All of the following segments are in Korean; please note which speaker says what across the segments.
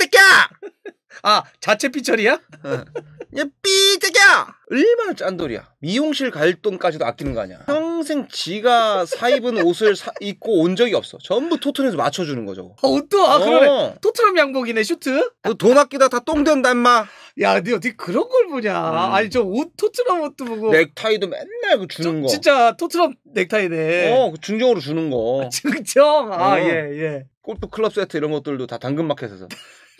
Speaker 1: 새끼야! 아, 자체 피처리야? 어. 야, 삐새끼야! 얼마나 짠돌이야. 미용실 갈 돈까지도 아끼는 거 아니야. 평생 지가 사 입은 옷을 사, 입고 온 적이 없어. 전부 토트넘에서 맞춰주는 거죠. 어, 옷 아, 어. 그러네.
Speaker 2: 토트넘 양복이네, 슈트? 돈 아끼다 다 똥된다, 임마. 야, 니 어떻게 그런 걸 보냐. 음. 아니, 저 옷, 토트넘 옷도 보고. 넥타이도 맨날 그 주는 저, 거. 진짜 토트넘 넥타이네. 어, 그
Speaker 1: 중정으로 주는 거. 아,
Speaker 2: 중정? 아, 어. 예, 예.
Speaker 1: 골프 클럽 세트 이런 것들도 다 당근마켓에서.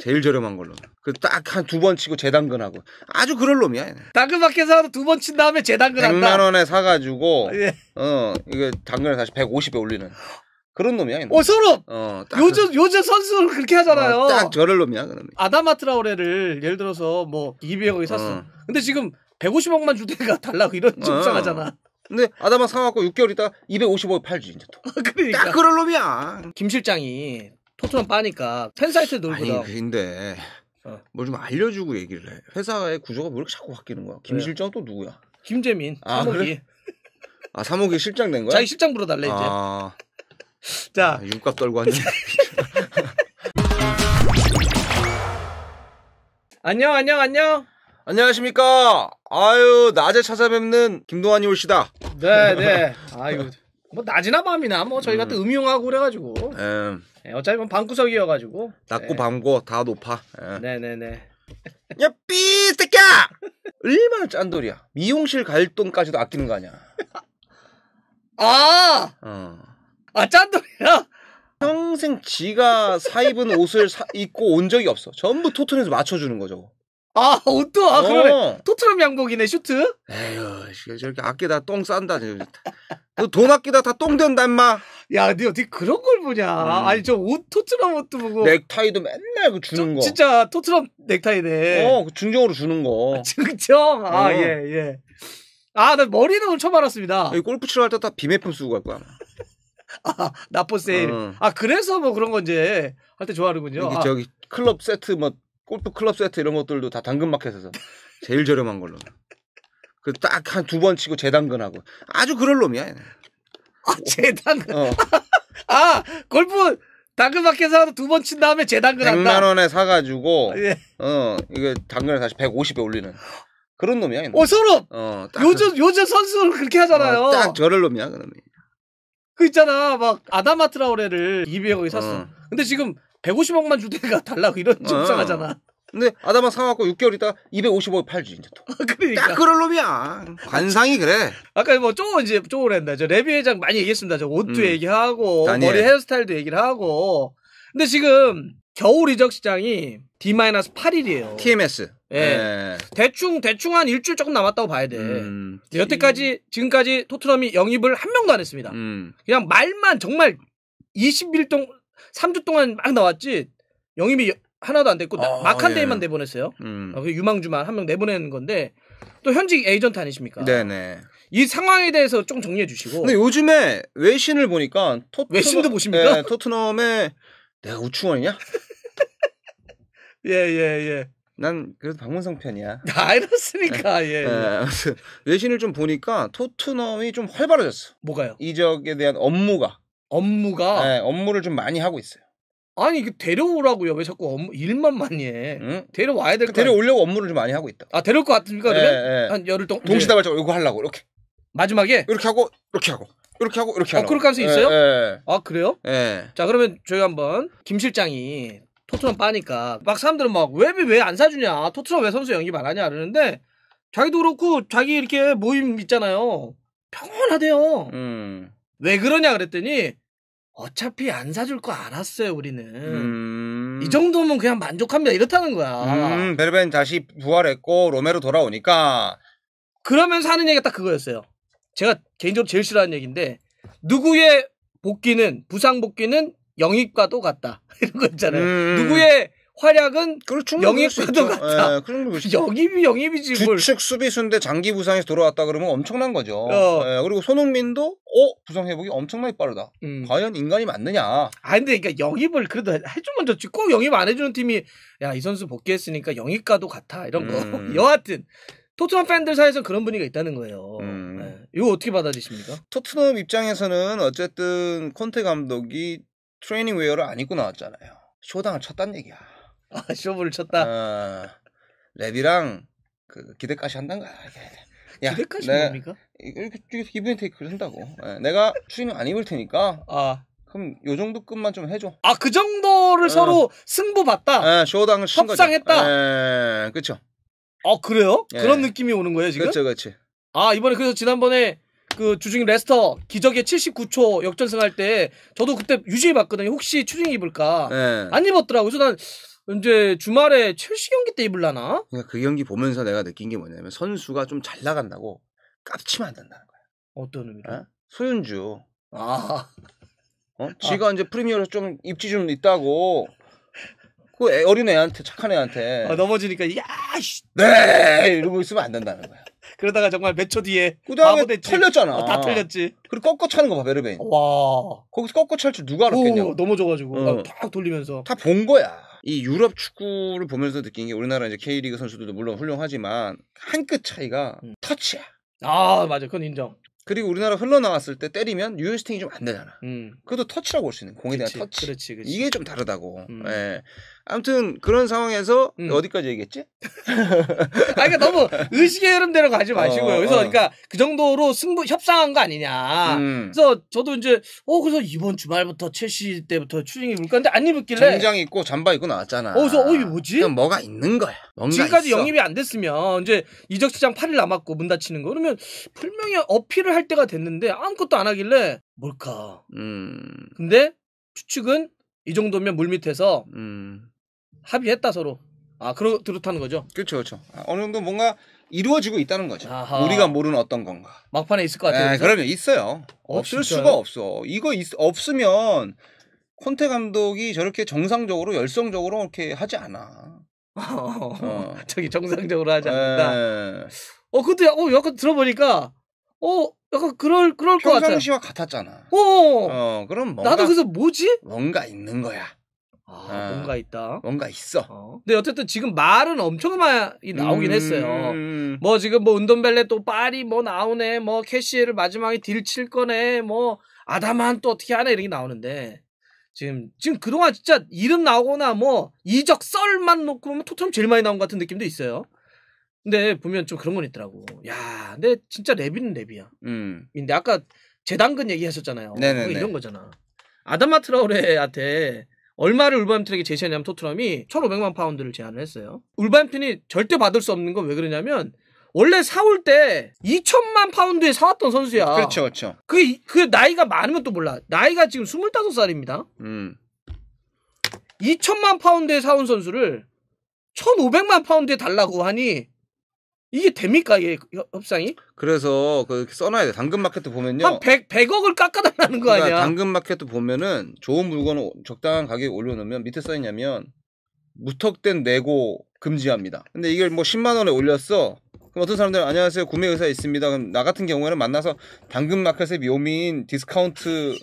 Speaker 1: 제일 저렴한 걸로. 그 딱 한 두 번 치고 재당근하고 아주 그럴 놈이야.
Speaker 2: 당근마켓에서 두 번 친 다음에 재당근한다. 100만
Speaker 1: 원에 사가지고 예. 어 이거 당근을 다시 150에 올리는. 그런 놈이야. 오 소름. 어, 어 요즘
Speaker 2: 요즘 선수를 그렇게 하잖아요. 어, 딱
Speaker 1: 저럴 놈이야 그러면.
Speaker 2: 아담아 트라우레를 예를 들어서 뭐 200억에 샀어. 어. 근데 지금 150억만 주대가 달라고 이런 집상하잖아. 어. 근데 아담아 사갖고 6개월 있다 250억 팔지 이제 또. 그러니까. 딱 그럴 놈이야. 김 실장이 토트넘 빠니까 팬 사이트 놀고다. 아니
Speaker 1: 근데 뭘좀 어. 뭐 알려주고 얘기를 해. 회사의 구조가 왜 이렇게 자꾸 바뀌는 거야? 김 실장 또 누구야?
Speaker 2: 김재민. 아 3호기. 그래?
Speaker 1: 아 3호기 실장 된 거야? 자기 실장 불러달래 이제. 아... 자. 육값 아, 떨고 왔네. 안녕,
Speaker 2: 안녕, 안녕. 안녕하십니까. 아유, 낮에 찾아뵙는 김동환이 올시다. 네, 네. 아유. 뭐 낮이나 밤이나 뭐 저희가 음. 또 음흉하고 그래가지고 음. 예, 어차피 뭐 방구석이어가지고 낮고 예.
Speaker 1: 밤고 다 높아 네네네 예.
Speaker 2: 야삐 네, 네. 새끼야 얼마나
Speaker 1: 짠돌이야 미용실 갈 돈까지도 아끼는 거 아니야 아 어. 아 짠돌이야? 평생 지가 사 입은 옷을 사, 입고 온 적이 없어. 전부 토트넘에서 맞춰주는 거죠. 아 옷도 아 그러네. 어. 토트넘 양복이네 슈트. 에휴 저렇게 아끼다 똥 싼다. 돈 아끼다 다 똥 된다
Speaker 2: 임마. 야, 근 어떻게 그런 걸 보냐? 음. 아니 저 옷 토트넘 옷도 보고 넥타이도 맨날 그 주는 저, 거. 진짜 토트넘 넥타이네. 어, 그 중정으로 주는 거. 아, 중정. 아, 어. 예, 예. 아, 나 머리는 오늘 처음 알았습니다. 골프 치러 갈 때 다 비매품 쓰고 갈 거야. 아, 나포 세일. 어. 아, 그래서 뭐 그런 건 이제 할 때 좋아하는군요. 아. 저기
Speaker 1: 클럽 세트 뭐 골프 클럽 세트 이런 것들도 다 당근마켓에서 제일 저렴한 걸로. 그 딱 한 두 번 치고 재당근하고 아주 그럴 놈이야. 아, 재당근. 어.
Speaker 2: 아, 골프 당근마켓에서 두번 친 다음에 재당근한다. 100만
Speaker 1: 원에 사가지고 예. 어 이게 당근을 다시 150에 올리는. 그런 놈이야. 어, 서로! 어, 요즘, 그...
Speaker 2: 요즘 선수를 그렇게 하잖아요. 어, 딱 저럴 놈이야, 그러면. 그 있잖아 막 아담아 트라우레를 200억에 어. 샀어. 어. 근데 지금 150억만 줄 때가 달라 고 그 이런 어. 좀상하잖아 근데 아담아 사갖고 6개월 있다 250억 팔지 이제 또. 아, 그러니까. 딱 그럴 놈이야. 관상이 그래. 아까 뭐쪼 이제 쪼를 했나 저 레비 회장 많이 얘기했습니다. 저 옷도 음. 얘기하고 다니엘. 머리 헤어스타일도 얘기를 하고. 근데 지금 겨울 이적 시장이 D-8일이에요. TMS. 예. 네. 대충 대충 한 일주일 조금 남았다고 봐야 돼. 음. 여태까지 지금까지 토트넘이 영입을 한 명도 안 했습니다. 음. 그냥 말만 정말 20일 동 3주 동안 막 나왔지 영입이 하나도 안 됐고 어, 막한 대만 내보냈어요. 음. 아, 유망주만 한 명 내보내는 건데 또 현직 에이전트 아니십니까? 네네. 이 상황에 대해서 좀 정리해 주시고. 근데
Speaker 1: 요즘에 외신을 보니까 토 외신도 예, 보십니까? 예, 토트넘에 내가 우충원이냐? 예 예, 예. 난 그래도 박문성 편이야. 다
Speaker 2: 아, 이렇습니까? 네. 예. 예. 네,
Speaker 1: 외신을 좀 보니까 토트넘이 좀 활발해졌어. 뭐가요? 이적에 대한 업무가. 업무가. 예, 업무를 좀 많이 하고 있어요. 아니 그 데려오라고요. 왜 자꾸 업무 일만 많이 해? 응? 데려와야 될그 거. 데려오려고 업무를 좀 많이 하고 있다. 아 데려올 것 같습니까? 그러면 한
Speaker 2: 열흘 동안 동시다발적으로 이거 하려고 이렇게 마지막에 이렇게 하고 이렇게 하고 이렇게
Speaker 1: 하고 이렇게 하고. 어, 그럴 가능성이 있어요? 아 그래요? 예.
Speaker 2: 자 그러면 저희 한번 김 실장이 토트넘 빠니까 막 사람들은 막 웹이 왜 안 사주냐 토트넘 왜 선수 연기 안 하냐 그러는데 자기도 그렇고 자기 이렇게 모임 있잖아요 평온하대요 음. 왜 그러냐 그랬더니 어차피 안 사줄 거 알았어요 우리는 음. 이 정도면 그냥 만족합니다 이렇다는 거야 음,
Speaker 1: 베르벤 다시 부활했고 로메로 돌아오니까
Speaker 2: 그러면서 하는 얘기가 딱 그거였어요 제가 개인적으로 제일 싫어하는 얘기인데 누구의 복귀는 부상 복귀는 영입과도 같다. 이런 거 있잖아요. 음. 음. 누구의 활약은 영입과도 같다. 예, 그 영입이 영입이지. 주축 수비수인데
Speaker 1: 장기 부상에서 돌아왔다 그러면 엄청난 거죠. 어. 예, 그리고 손흥민도 어 부상 회복이 엄청나게
Speaker 2: 빠르다. 음. 과연 인간이 맞느냐? 아 근데 그러니까 영입을 그래도 해주면 좋지. 꼭 영입 안 해주는 팀이 야 이 선수 복귀했으니까 영입과도 같아 이런 거. 음. 여하튼 토트넘 팬들 사이에서 그런 분위기가 있다는 거예요. 음. 네. 이거 어떻게 받아들이십니까? 토트넘 입장에서는
Speaker 1: 어쨌든 콘테 감독이 트레이닝 웨어를 안 입고 나왔잖아요. 쇼당을 쳤단 얘기야. 아, 쇼부를 쳤다. 어, 랩이랑 그 기대까지 한단 거야. 야, 기대까지 내, 뭡니까? 이렇게 뒤에서 기분 테이크를 한다고. 네, 내가 추리는 안 입을 테니까. 아. 그럼 요 정도 끝만 좀 해줘. 아, 그 정도를 어. 서로 승부 봤다. 예, 쇼당을 친 협상했다. 예, 그렇죠. 아, 그래요? 예. 그런 느낌이 오는 거예요, 지금? 그렇죠, 그렇죠.
Speaker 2: 아, 이번에 그래서 지난번에 그 주중인 레스터 기적의 79초 역전승할 때 저도 그때 유지해 봤거든요. 혹시 추진 입을까? 네. 안 입었더라고요. 그래서 난 이제 주말에 첼시 경기 때 입을라나?
Speaker 1: 그러니까 그 경기 보면서 내가 느낀 게 뭐냐면 선수가 좀 잘 나간다고
Speaker 2: 깝치면 안 된다는 거야. 어떤 의미로?
Speaker 1: 어? 소윤주. 아. 어? 아. 지가 아. 이제 프리미어로 좀 입지 좀 있다고 그 어린 애한테 착한 애한테 아, 넘어지니까 야네 아, 씨. 네! 이러고 있으면 안 된다는 거야.
Speaker 2: 그러다가 정말 몇 초 뒤에 그 다음에 바 털렸잖아. 어, 다털렸지
Speaker 1: 그리고 꺾어 차는 거 봐, 베르베인. 와.
Speaker 2: 거기서 꺾어 찰줄 누가 알았겠냐. 오, 넘어져가지고 어. 탁 돌리면서. 다
Speaker 1: 본 거야. 이 유럽 축구를 보면서 느낀 게 우리나라 이제 K리그 선수들도 물론 훌륭하지만 한 끗 차이가 음. 터치야. 아 맞아, 그건 인정. 그리고 우리나라 흘러나왔을 때 때리면 유연스팅이 좀 안 되잖아. 음. 그래도 터치라고 할 수 있는 공에 대한 그치, 터치. 그렇지, 그렇지. 이게 좀 다르다고. 음. 예. 아무튼 그런 상황에서 음. 어디까지 얘기했지? 아 그러니까 너무 의식의 흐름대로 가지
Speaker 2: 마시고요. 어, 그래서 어, 그러니까 그 정도로 승부 협상한 거 아니냐. 음. 그래서 저도 이제 어 그래서 이번 주말부터 첼시 때부터 추징이 올 건데 안 입었길래 정장 입고 잠바 입고 나왔잖아. 어, 그래서 어이 뭐지? 뭐가 있는 거야. 지금까지 있어. 영입이 안 됐으면 이제 이적 시장 8일 남았고 문 닫히는 거 그러면 분명히 어필을 할 때가 됐는데 아무것도 안 하길래 뭘까? 음. 근데 추측은 이 정도면 물 밑에서 음. 합의했다 서로. 아, 그러, 그렇다는 거죠? 그렇죠, 그렇죠. 아, 어느 정도 뭔가 이루어지고 있다는 거죠. 아하. 우리가
Speaker 1: 모르는 어떤 건가.
Speaker 2: 막판에 있을 것 같아요. 네, 그러면 있어요.
Speaker 1: 어, 없을 진짜요? 수가 없어. 이거 있, 없으면 콘테 감독이 저렇게 정상적으로 열성적으로 이렇게
Speaker 2: 하지 않아. 어. 저기 정상적으로 하지 않는다. 네. 어, 그것도 야, 어, 약간 들어보니까 어, 약간 그럴 그럴 것 같아. 평상시와 같았잖아. 어 어, 어, 어. 그럼 뭔가 나도 그래서 뭐지? 뭔가 있는 거야. 아, 아, 뭔가 있다. 뭔가 있어. 어. 근데 어쨌든 지금 말은 엄청 많이 나오긴 음... 했어요. 뭐 지금 뭐운동벨레또 파리 뭐 나오네. 뭐 캐시를 마지막에 딜 칠 거네. 뭐 아담한 또 어떻게 하네 이렇게 나오는데 지금 지금 그동안 진짜 이름 나오거나 뭐 이적 썰만 놓고 보면 토트넘 제일 많이 나온 것 같은 느낌도 있어요. 근데 보면 좀 그런 건 있더라고. 야, 근데 진짜 랩이는 랩이야. 음. 근데 아까 재단근 얘기하셨잖아요. 네네네. 뭐 이런 거잖아. 아담마트라우레한테 얼마를 울버햄튼에게 제시하냐면 토트넘이 1,500만 파운드를 제안을 했어요. 울버햄튼이 절대 받을 수 없는 건 왜 그러냐면 원래 사올 때 2천만 파운드에 사왔던 선수야. 그렇죠, 그렇죠. 그, 그 나이가 많으면 또 몰라. 나이가 지금 25살입니다. 음. 2천만 파운드에 사온 선수를 1,500만 파운드에 달라고 하니 이게 됩니까? 이게 협상이?
Speaker 1: 그래서 그 써놔야 돼. 당근마켓도 보면요. 한 100,
Speaker 2: 100억을 깎아달라는 거 아니야? 그 그러니까
Speaker 1: 당근마켓도 보면은 좋은 물건을 적당한 가격에 올려놓으면 밑에 써있냐면 무턱된 내고 금지합니다. 근데 이걸 뭐 10만 원에 올렸어. 그럼 어떤 사람들은 안녕하세요 구매 의사 있습니다. 그럼 나 같은 경우에는 만나서 당근마켓의 묘미인 디스카운트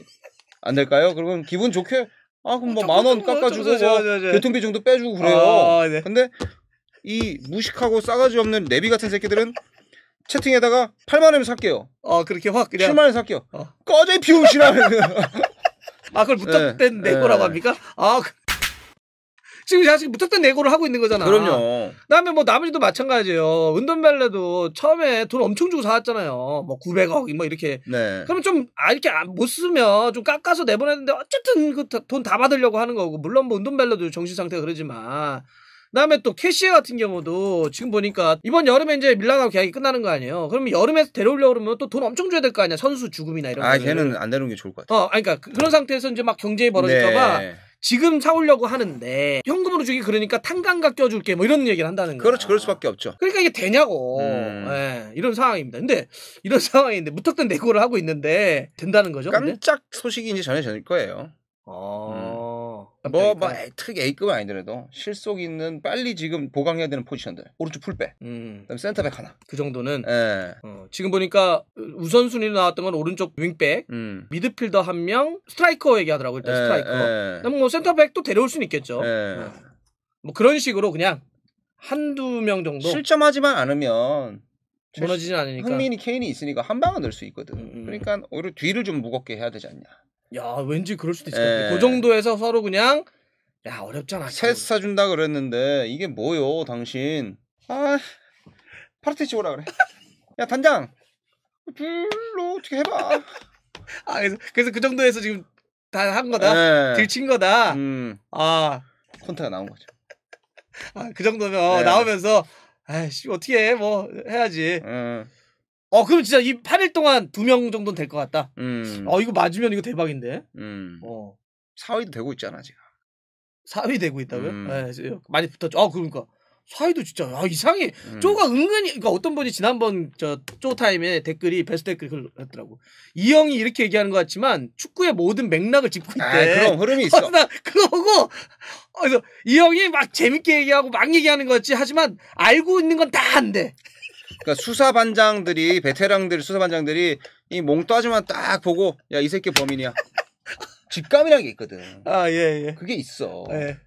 Speaker 1: 안 될까요? 그러면 기분 좋게 아 그럼 뭐 만원 어, 깎아주고 뭐 교통비 정도 빼주고 그래요. 아, 네. 근데 이 무식하고 싸가지 없는 내비 같은 새끼들은 채팅에다가 8만 원을 살게요. 어 그렇게 확 그냥 7만 원 살게요. 어. 꺼져 이비용신하면아
Speaker 2: 그걸 무턱대 네, 내고라고 네. 합니까? 아 그... 지금 사실 무턱대 내고를 하고 있는 거잖아. 그럼요. 그다음에 뭐 나머지도 마찬가지예요. 은돈벨레도 처음에 돈 엄청 주고 사왔잖아요. 뭐 900억 뭐 이렇게. 네. 그러면 좀 아, 이렇게 못 쓰면 좀 깎아서 내보냈는데 어쨌든 그 돈 다 받으려고 하는 거고 물론 뭐 은돈벨레도 정신 상태 가 그러지만 그다음에 또 캐시에 같은 경우도 지금 보니까 이번 여름에 이제 밀란하고 계약이 끝나는 거 아니에요. 그러면 여름에 데려오려고 그러면 또 돈 엄청 줘야 될 거 아니야. 선수 죽음이나 이런 거. 아, 걔는
Speaker 1: 안 되는 게 좋을 것
Speaker 2: 같아. 어, 그러니까 그런 상태에서 이제 막경제에 벌어질까 봐 네. 지금 사오려고 하는데 현금으로 주기 그러니까 탄강가 껴줄게 뭐 이런 얘기를 한다는 거예요. 그렇죠, 그럴 수밖에 없죠. 그러니까 이게 되냐고 음. 네, 이런 상황입니다. 근데 이런 상황인데 무턱대 내고를 하고 있는데 된다는 거죠? 깜짝 근데? 소식이
Speaker 1: 이제 전해질 거예요. 어... 음. 뭐, 뭐 특히 A급은 아니더라도 실속 있는 빨리 지금 보강해야 되는 포지션들 오른쪽 풀백 음. 그다음 센터백 하나 그 정도는 예. 어,
Speaker 2: 지금 보니까 우선순위로 나왔던 건 오른쪽 윙백 음. 미드필더 한명 스트라이커 얘기하더라고요 일단 예, 스트라이커 예. 그다음 뭐 센터백도 데려올 수는 있겠죠 예. 어. 뭐 그런 식으로 그냥 한두 명 정도 실점하지만 않으면 무너지진 않으니까 흥민이
Speaker 1: 케인이 있으니까 한 방은 넣을 수 있거든 음, 음. 그러니까 오히려 뒤를 좀 무겁게 해야 되지 않냐
Speaker 2: 야 왠지 그럴 수도 있을 것 같아. 예. 그 정도에서 서로 그냥 야 어렵잖아. 셋 사준다
Speaker 1: 그랬는데 이게 뭐요 당신?
Speaker 2: 아파르테 찍오라 그래. 야 단장 둘로 어떻게 해봐. 아 그래서 그래서 그 정도에서 지금 다 한 거다. 네. 들친 거다. 음.
Speaker 1: 아 콘트가 나온 거죠.
Speaker 2: 아 그 정도면 네. 나오면서 아이씨 어떻게 해뭐 해야지. 음. 어 그럼 진짜 이 8일 동안 두 명 정도는 될 것 같다. 음. 어 이거 맞으면 이거 대박인데. 음. 어. 사위도 되고 있잖아 지금. 사위 되고 있다고요? 음. 네, 많이 붙었죠. 아 그러니까 사위도 진짜 아 이상해. 음. 쪼가 은근히 그니까 어떤 분이 지난번 저 쪼 타임에 댓글이 베스트 댓글 글을 했더라고. 이 형이 이렇게 얘기하는 것 같지만 축구의 모든 맥락을 짚고 있대. 아, 그럼 흐름이 있어. 어, 나 그거고 그래서 이 형이 막 재밌게 얘기하고 막 얘기하는 것같지 하지만 알고 있는 건 다 안 돼. 그러니까
Speaker 1: 수사반장들이 베테랑들 수사반장들이 이 몽따주만 딱 보고 야 이 새끼 범인이야. 직감이라는 게 있거든. 아 예, 예. 그게 있어. 예.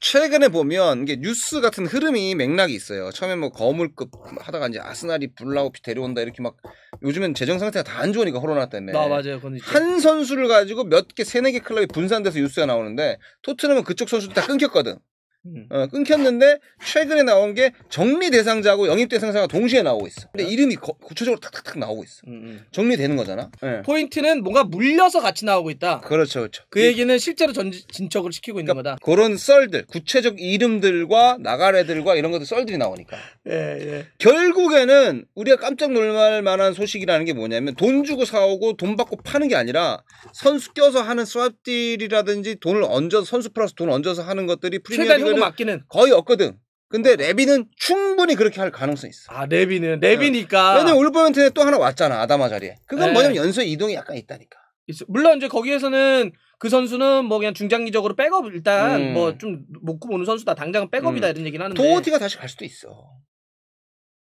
Speaker 1: 최근에 보면 이게 뉴스 같은 흐름이 맥락이 있어요. 처음에 뭐 거물급 하다가 이제 아스날이 불나우피 데려온다 이렇게 막 요즘엔 재정 상태가 다 안 좋으니까 코로나 때문에. 아 맞아요. 그건 있죠. 한 선수를 가지고 몇 개 세네 개 클럽이 분산돼서 뉴스가 나오는데 토트넘은 그쪽 선수도 다 끊겼거든. 음. 어, 끊겼는데 최근에 나온 게 정리 대상자하고 영입 대상자가 동시에 나오고 있어.
Speaker 2: 근데 이름이 거, 구체적으로 탁탁탁 나오고 있어. 음. 음. 정리되는 거잖아. 네. 포인트는 뭔가 물려서 같이 나오고 있다.
Speaker 1: 그렇죠, 그렇죠.
Speaker 2: 그 얘기는 실제로 전, 진척을 시키고 있는 그러니까 거다.
Speaker 1: 그런 썰들, 구체적 이름들과 나가래들과 이런 것들 썰들이 나오니까. 예, 예. 결국에는 우리가 깜짝 놀랄 만한 소식이라는 게 뭐냐면 돈 주고 사오고 돈 받고 파는 게 아니라 선수 껴서 하는 스왑딜이라든지 돈을 얹어서 선수 플러스 돈 얹어서 하는 것들이 프리미어리그 조금 아끼는 거의 없거든. 근데 레비는 충분히 그렇게 할 가능성이 있어. 아, 레비는 레비니까. 네. 왜냐면 올버먼트에또 하나 왔잖아. 아담아 자리에. 그건 네. 뭐냐면
Speaker 2: 연쇄 이동이 약간 있다니까. 있어. 물론 이제 거기에서는 그 선수는 뭐 그냥 중장기적으로 백업 일단 음. 뭐좀 먹고 보는 선수다. 당장은 백업이다 음. 이런 얘기는 하는데. 도어티가 다시 갈 수도 있어.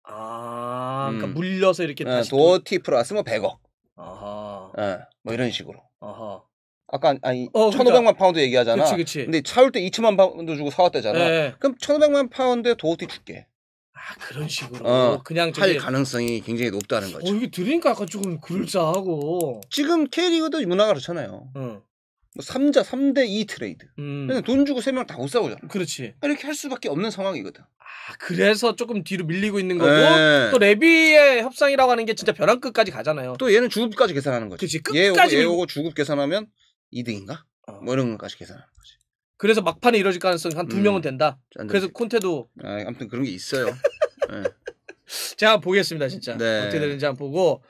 Speaker 2: 아,
Speaker 1: 그러니까 음. 물려서 이렇게 네, 다시 도어티 플러스 뭐 100억.
Speaker 2: 아하.
Speaker 1: 네, 뭐 이런 식으로. 아하. 아까 아니 어, 그러니까. 1,500만 파운드 얘기하잖아. 그치, 그치. 근데 차올때 2천만 파운드 주고 사왔다잖아. 네. 그럼 1,500만 파운드에 도어티 줄게.
Speaker 2: 아 그런 식으로
Speaker 1: 어, 그냥 저기... 가능성이 굉장히 높다는 거죠. 어, 이게 들으니까 약간 조금 그럴싸하고 지금 캐리그도 문화가 그렇잖아요. 어. 3자 3대 2 트레이드. 음. 그돈 주고 세 명 다못 싸우잖아. 그렇지.
Speaker 2: 그러니까 이렇게 할 수밖에 없는 상황이거든. 아, 그래서 조금 뒤로 밀리고 있는 거고 네. 또 레비의 협상이라고 하는 게 진짜 벼랑 끝까지 가잖아요. 또 얘는 주급까지 계산하는 거지. 그렇지. 끝까지 얘 오고, 얘 오고
Speaker 1: 주급 계산하면 2등인가? 어. 뭐 이런 것까지 계산하는 거지.
Speaker 2: 그래서 막판에 이뤄질 가능성이 한두 음. 명은 된다. 그래서 콘테도 아, 아무튼 그런 게 있어요. 네. 제가 한번 보겠습니다, 진짜. 네. 어떻게 되는지 한번 보고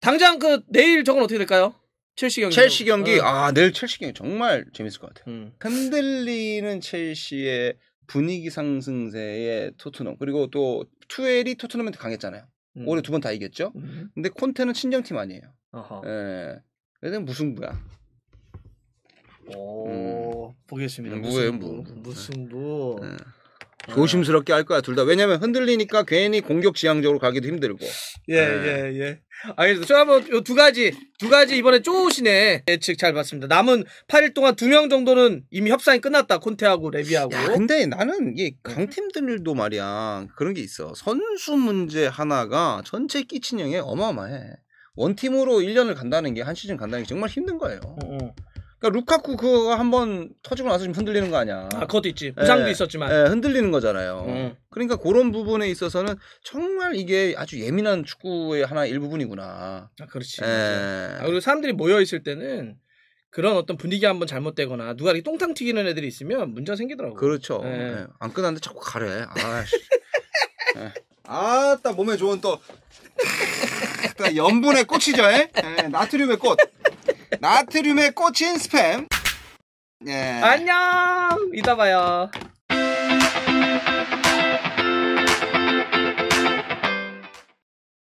Speaker 2: 당장 그 내일 저건 어떻게 될까요? 첼시 경기. 첼시 경기. 어. 아, 내일
Speaker 1: 첼시 경기 정말 재밌을 것 같아요. 음.
Speaker 2: 흔들리는 첼시의
Speaker 1: 분위기 상승세의 토트넘. 그리고 또 투엘이 토트넘한테 강했잖아요. 음. 올해 두 번 다 이겼죠. 음. 근데 콘테는 친정팀 아니에요. 예. 그래서 무승부야.
Speaker 2: 오, 음. 보겠습니다. 무예무 무. 승부 네. 네.
Speaker 1: 아. 조심스럽게 할 거야 둘 다. 왜냐면 흔들리니까 괜히 공격 지향적으로 가기도 힘들고.
Speaker 2: 예예 네. 예, 예. 알겠습니다. 저 한번 요두 가지 두 가지 이번에 쪼우시네 예측 잘 봤습니다. 남은 8일 동안 두 명 정도는 이미 협상이 끝났다 콘테하고 레비하고. 야,
Speaker 1: 근데 나는 이 강팀들도 말이야 그런 게 있어. 선수 문제 하나가 전체 끼친 영향 어마어마해. 원팀으로 1년을 간다는 게 한 시즌 간다는 게 정말 힘든 거예요. 어, 어. 그러니까 루카쿠 그거 한번 터지고 나서 좀 흔들리는 거 아니야. 아, 그것도
Speaker 2: 있지. 예. 부상도 예, 있었지만. 예, 흔들리는 거잖아요.
Speaker 1: 음. 그러니까 그런 부분에 있어서는 정말 이게 아주
Speaker 2: 예민한 축구의 하나 일부분이구나. 아, 그렇지. 예. 아, 그리고 사람들이 모여 있을 때는 그런 어떤 분위기 한번 잘못되거나 누가 이렇게 똥탕 튀기는 애들이 있으면 문제가 생기더라고. 그렇죠.
Speaker 1: 예. 예. 안
Speaker 2: 끝났는데 자꾸 가래. 아씨. 예. 아따 몸에 좋은 또
Speaker 1: 연분의 꽃이죠, 에? 에, 나트륨의 꽃.
Speaker 2: 나트륨에 꽂힌 스팸.
Speaker 1: 예. 안녕!
Speaker 2: 이따 봐요.